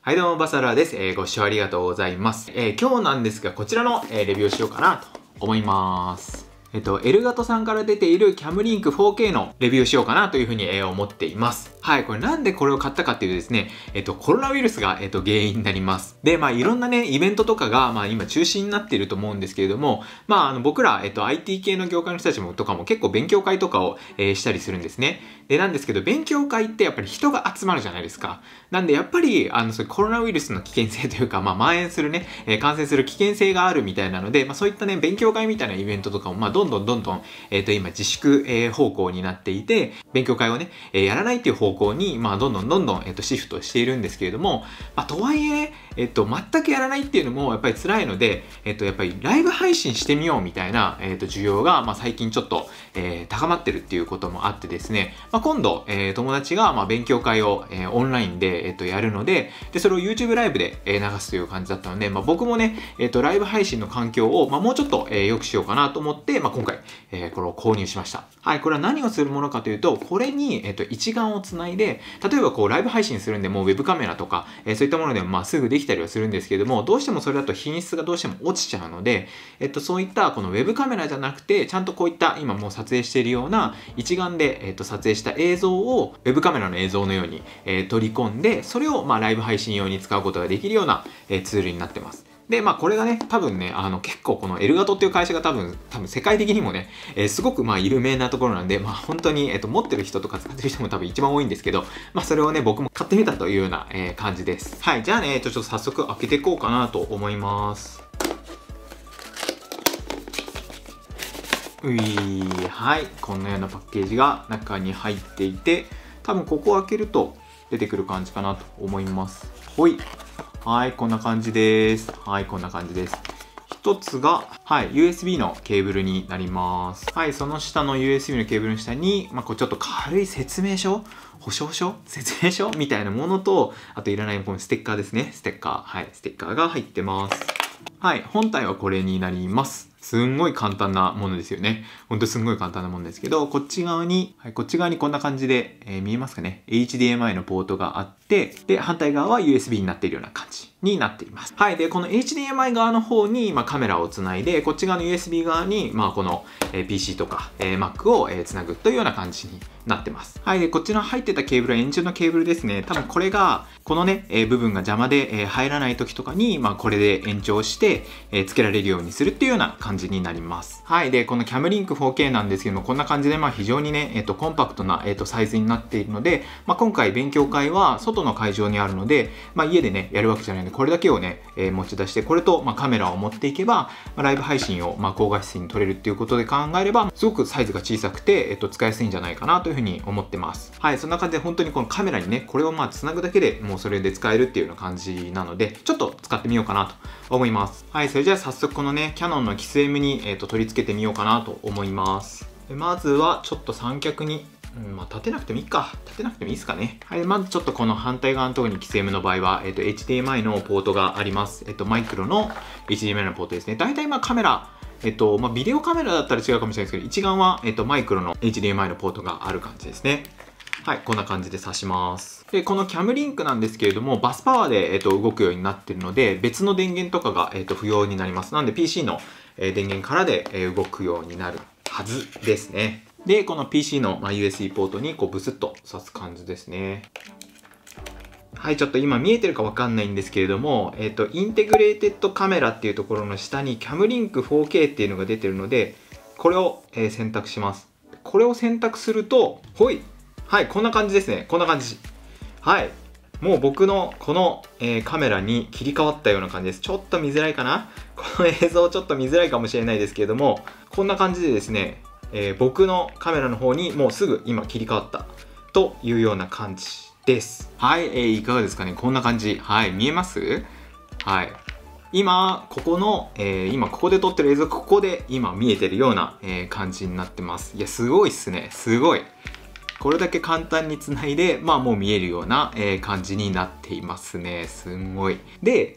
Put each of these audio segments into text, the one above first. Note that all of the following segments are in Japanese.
はいどうも、バサラです。えー、ご視聴ありがとうございます。えー、今日なんですが、こちらの、えー、レビューをしようかなと思います。えっと、エルガトさんから出ているキャムリンク 4K のレビューをしようかなというふうに、えー、思っています。はい、これなんでこれを買ったかっていうとですね、えっと、コロナウイルスが、えっと、原因になります。で、まあ、いろんなね、イベントとかが、まあ、今中止になっていると思うんですけれども、まあ、あの、僕ら、えっと、IT 系の業界の人たちもとかも結構勉強会とかを、えー、したりするんですね。で、なんですけど、勉強会ってやっぱり人が集まるじゃないですか。なんで、やっぱり、あの、そコロナウイルスの危険性というか、まあ、蔓延するね、えー、感染する危険性があるみたいなので、まあ、そういったね、勉強会みたいなイベントとかも、まあ、どんどんどんどん、えっ、ー、と、今、自粛、えー、方向になっていて、勉強会をね、えー、やらないっていう方方向に、まあ、どんどんどんどん、えっと、シフトしているんですけれども、まあ、とはいえ、えっと、全くやらないっていうのもやっぱり辛いので、えっと、やっぱりライブ配信してみようみたいな、えっと、需要が、まあ、最近ちょっと、えー、高まってるっていうこともあってですね、まあ、今度、えー、友達が、まあ、勉強会を、えー、オンラインで、えっと、やるので、で、それを YouTube ライブで、え流すという感じだったので、まあ、僕もね、えっと、ライブ配信の環境を、まあ、もうちょっと、えー、くしようかなと思って、まあ、今回、えー、これを購入しました。はい、これは何をするものかというと、これに、えっと、一眼をつなないで、例えばこうライブ配信するんでもう web カメラとか、えー、そういったものでもまあすぐできたりはするんですけども、どうしてもそれだと品質がどうしても落ちちゃうので、えっと、そういったこのウェブカメラじゃなくて、ちゃんとこういった今もう撮影しているような一眼で、えっと、撮影した映像をウェブカメラの映像のように、えー、取り込んで、それをまあライブ配信用に使うことができるような、えー、ツールになってます。で、まあこれがね、多分ね、あの結構このエルガトっていう会社が多分、多分世界的にもね、えー、すごくまあ有名なところなんで、まあ本当に、えっ、ー、と、持ってる人とか使ってる人も多分一番多いんですけど、まあそれをね、僕も買ってみたというような、えー、感じです。はい、じゃあね、ちょっと早速開けていこうかなと思います。ういはい、こんなようなパッケージが中に入っていて、多分ここを開けると出てくる感じかなと思います。ほい。はい、こんな感じです。はい、こんな感じです。一つが、はい、USB のケーブルになります。はい、その下の USB のケーブルの下に、まあ、こうちょっと軽い説明書保証書説明書みたいなものと、あといらないこのステッカーですね。ステッカー。はい、ステッカーが入ってます。はい、本体はこれになります。すんごい簡単なものですよね。ほんとすんごい簡単なものですけど、こっち側に、はい、こっち側にこんな感じで、えー、見えますかね ?HDMI のポートがあって、で、反対側は USB になっているような感じ。になっています。はい。で、この HDMI 側の方に、まあ、カメラをつないで、こっち側の USB 側に、まあ、この、え PC とか、え Mac を、えつなぐというような感じになってます。はい。で、こっちの入ってたケーブルは円柱のケーブルですね。多分これが、このね、え部分が邪魔で、え入らない時とかに、まあ、これで延長して、えつけられるようにするっていうような感じになります。はい。で、この Cam リンク 4K なんですけども、こんな感じで、まあ、非常にね、えっ、と、コンパクトな、えっ、と、サイズになっているので、まあ、今回勉強会は外の会場にあるので、まあ、家でね、やるわけじゃないので、これだけをね、えー、持ち出して、これと、まあ、カメラを持っていけば、まあ、ライブ配信を、まあ、高画質に撮れるっていうことで考えれば、すごくサイズが小さくて、えっと、使いやすいんじゃないかなというふうに思ってます。はい、そんな感じで本当にこのカメラにね、これをまあ、繋ぐだけでもうそれで使えるっていうような感じなので、ちょっと使ってみようかなと思います。はい、それじゃあ早速このね、キヤノンのキス M に、えっと、取り付けてみようかなと思います。まずはちょっと三脚にうん、まあ、立てなくてもいいか。立てなくてもいいですかね。はい、まずちょっとこの反対側のところに XM の場合は、えっ、と、HDMI のポートがあります。えっ、と、マイクロの HDMI のポートですね。大体、まあ、カメラ、えっと、まあ、ビデオカメラだったら違うかもしれないですけど、一眼は、えっと、マイクロの HDMI のポートがある感じですね。はい、こんな感じで挿します。で、このキャムリンクなんですけれども、バスパワーで、えっと、動くようになってるので、別の電源とかが、えっと、不要になります。なんで、PC の、え電源からで、え動くようになるはずですね。で、この PC の USB ポートにこうブスッと刺す感じですね。はい、ちょっと今見えてるかわかんないんですけれども、えっ、ー、と、インテグレーテッドカメラっていうところの下に CamLink4K っていうのが出てるので、これを、え選択します。これを選択すると、ほいはい、こんな感じですね。こんな感じ。はい。もう僕のこの、えー、カメラに切り替わったような感じです。ちょっと見づらいかなこの映像ちょっと見づらいかもしれないですけれども、こんな感じでですね、えー、僕のカメラの方にもうすぐ今切り替わったというような感じですはい、えー、いかがですかねこんな感じはい見えますはい今ここの、えー、今ここで撮ってる映像ここで今見えてるような、えー、感じになってますいやすごいっすねすごいこれだけ簡単につないでまあもう見えるような、えー、感じになっていますねすんごいで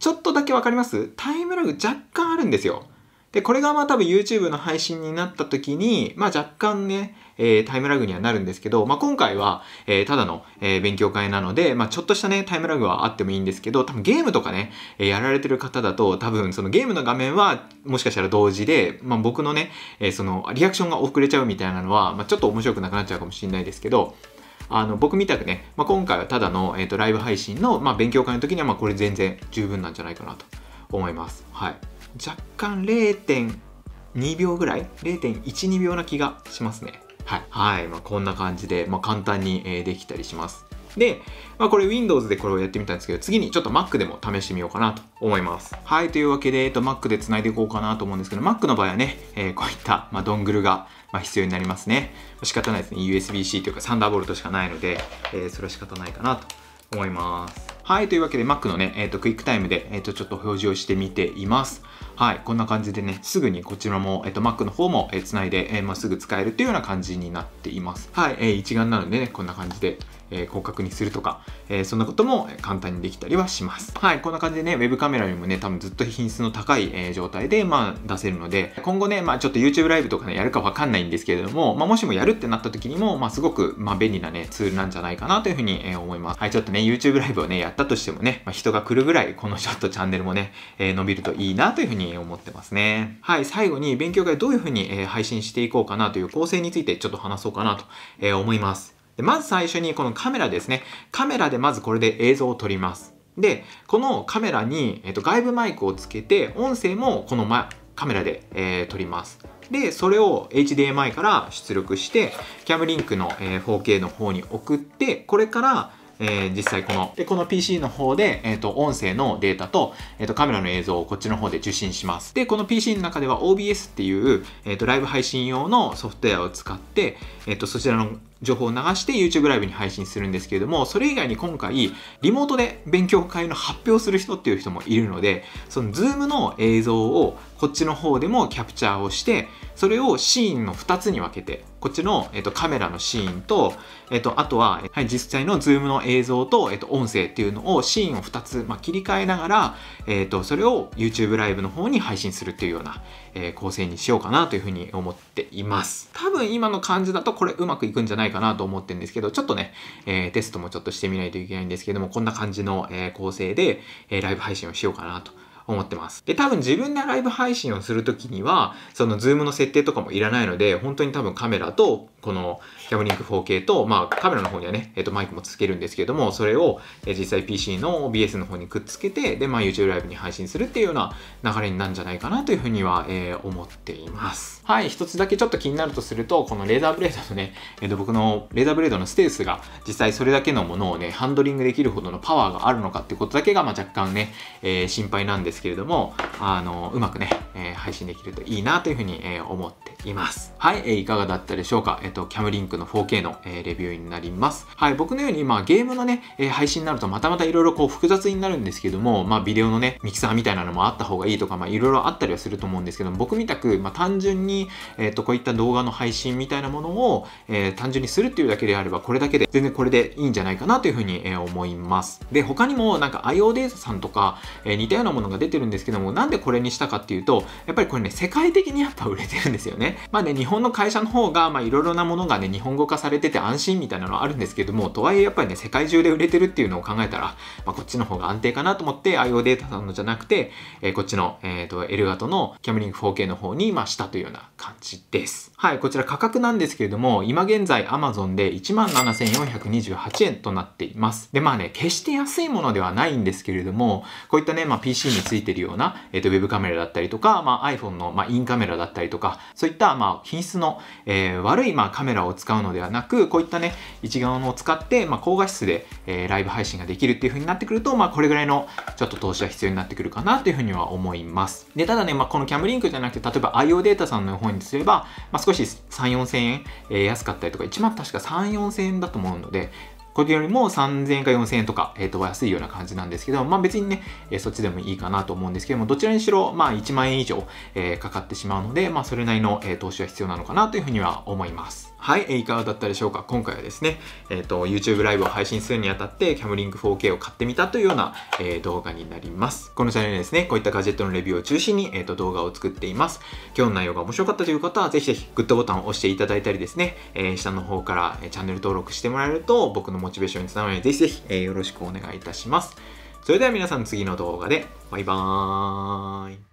ちょっとだけ分かりますタイムラグ若干あるんですよで、これがまあ多分 YouTube の配信になった時に、まあ若干ね、えー、タイムラグにはなるんですけど、まあ今回は、えー、ただの、えー、勉強会なので、まあちょっとしたね、タイムラグはあってもいいんですけど、多分ゲームとかね、えやられてる方だと、多分そのゲームの画面はもしかしたら同時で、まあ僕のね、えそのリアクションが遅れちゃうみたいなのは、まあちょっと面白くなくなっちゃうかもしれないですけど、あの僕みたくね、まあ、今回はただの、えーと、とライブ配信の、まあ、勉強会の時にはまあこれ全然十分なんじゃないかなと思います。はい若干0.2秒ぐらい0.12秒な気がしますねはい、はいまあ、こんな感じで、まあ、簡単に、えできたりしますで、まあ、これ Windows でこれをやってみたんですけど、次にちょっと Mac でも試してみようかなと思います。はい、というわけで、えっと、Mac でつないでいこうかなと思うんですけど、Mac の場合はね、えー、こういった、まあ、ドングルが、まあ、必要になりますね。仕方ないですね。USB-C というか、サンダーボルトしかないので、えー、それは仕方ないかなと思います。はい、というわけで Mac のね、えっ、ー、と、クイックタイムで、えっ、と、ちょっと表示をしてみています。はい、こんな感じでね、すぐにこちらも、えっと、Mac の方も、えー、繋いで、えー、ますぐ使えるというような感じになっています。はい、えー、一眼なのでね、こんな感じで、え広角にするとか、えそんなことも簡単にできたりはします。はい、こんな感じでね、ウェブカメラにもね、多分ずっと品質の高い、え状態で、まあ、出せるので、今後ね、まあ、ちょっと YouTube ライブとかね、やるかわかんないんですけれども、まあ、もしもやるってなった時にも、まあ、すごく、まあ、便利なね、ツールなんじゃないかなというふうに、え思います。はい、ちょっとね、YouTube ライブをね、やったとしてもね、まあ、人が来るぐらい、このちょっとチャンネルもね、え伸びるといいなというふうにふうに思ってますね。はい、最後に勉強会どういうふうに、え配信していこうかなという構成についてちょっと話そうかなと、え思います。でまず最初にこのカメラですね。カメラでまずこれで映像を撮ります。で、このカメラに、えっと外部マイクをつけて、音声もこの、ま、カメラで、えー、撮ります。で、それを HDMI から出力して、キャムリンクの、え 4K の方に送って、これからえー、実際この、で、この PC の方で、えっ、ー、と、音声のデータと、えっ、ー、と、カメラの映像をこっちの方で受信します。で、この PC の中では OBS っていう、えっ、と、ライブ配信用のソフトウェアを使って、えっ、と、そちらの情報を流して YouTube ライブに配信するんですけれども、それ以外に今回、リモートで勉強会の発表する人っていう人もいるので、その Zoom の映像をこっちの方でもキャプチャーをして、それをシーンの2つに分けて、こっちの、えっと、カメラのシーンと、えっと、あとは、はい、実際の Zoom の映像と、えっと、音声っていうのを、シーンを2つ、まあ、切り替えながら、えっと、それを YouTube ライブの方に配信するっていうような、えー、構成にしようかなというふうに思っています。多分今の感じだとこれうまくいくんじゃないかなと思ってるんですけど、ちょっとね、えー、テストもちょっとしてみないといけないんですけども、こんな感じの、えー、構成で、えー、ライブ配信をしようかなと。思ってます。で、多分自分でライブ配信をするときには、そのズームの設定とかもいらないので、本当に多分カメラとこのキャブリンク 4K と、まあ、カメラの方にはね、えっ、ー、と、マイクもつけるんですけれども、それを、え実際 PC の BS の方にくっつけて、で、まあ、YouTube ライブに配信するっていうような流れになるんじゃないかなというふうには、えー、思っています。はい、一つだけちょっと気になるとすると、このレーザーブレードのね、えっ、ー、と、僕のレーザーブレードのステースが実際それだけのものをね、ハンドリングできるほどのパワーがあるのかってことだけが、まあ、若干ね、え心配なんですけれども、あの、うまくね、え配信できるといいなというふうに、え思っています。はい、えー、いかがだったでしょうかえっ、ー、と、キャムリンクの 4K の、えー、レビューになります。はい、僕のように、まあ、ゲームのね、えー、配信になるとまたまたいろいろこう複雑になるんですけども、まあ、ビデオのね、ミキサーみたいなのもあった方がいいとか、まあ、いろいろあったりはすると思うんですけども、僕みたく、まあ、単純に、えっ、ー、と、こういった動画の配信みたいなものを、えー、単純にするっていうだけであれば、これだけで、全然これでいいんじゃないかなというふうに、えー、思います。で、他にも、なんか IO データさんとか、えー、似たようなものが出てるんですけども、なんでこれにしたかっていうと、やっぱりこれね、世界的にやっぱ売れてるんですよね。まあね、日本の会社の方が、まあいろいろなものがね、日本語化されてて安心みたいなのはあるんですけども、とはいえやっぱりね、世界中で売れてるっていうのを考えたら、まあ、こっちの方が安定かなと思って、IO データさんのじゃなくて、えー、こっちの、えっ、ー、と、エルガトのキャメリング 4K の方に、まあ、したというような感じです。はい、こちら価格なんですけれども、今現在アマゾンで17,428円となっています。で、まあね、決して安いものではないんですけれども、こういったね、まあ、PC についてるような、えっ、ー、と、ウェブカメラだったりとか、まあ、iPhone の、まあ、インカメラだったりとか、そういった、まあ、品質の、えー、悪い、まあ、カメラを使うのではなく、こういったね、一眼を使って、まあ、高画質で、えー、ライブ配信ができるっていう風になってくると、まあ、これぐらいのちょっと投資は必要になってくるかなという風には思います。で、ただね、まあ、このキャムリンクじゃなくて、例えば IO データさんの方にすれば、まあ、少し3、4000円、えー、安かったりとか、1万確か3、4000円だと思うので、これよりも3000円か4000円とか、えっ、ー、と、安いような感じなんですけど、まあ別にね、えー、そっちでもいいかなと思うんですけども、どちらにしろ、まあ1万円以上、えー、かかってしまうので、まあそれなりの、え投資は必要なのかなというふうには思います。はい、えー、いかがだったでしょうか今回はですね、えっ、と、YouTube ライブを配信するにあたって、キャムリング4 k を買ってみたというような、え動画になります。このチャンネルですね、こういったガジェットのレビューを中心に、えっ、と、動画を作っています。今日の内容が面白かったという方は、ぜひぜひグッドボタンを押していただいたりですね、え下の方からチャンネル登録してもらえると、僕のモチベーションにつながるので、ぜひぜひ、よろしくお願いいたします。それでは皆さん次の動画で、バイバーイ。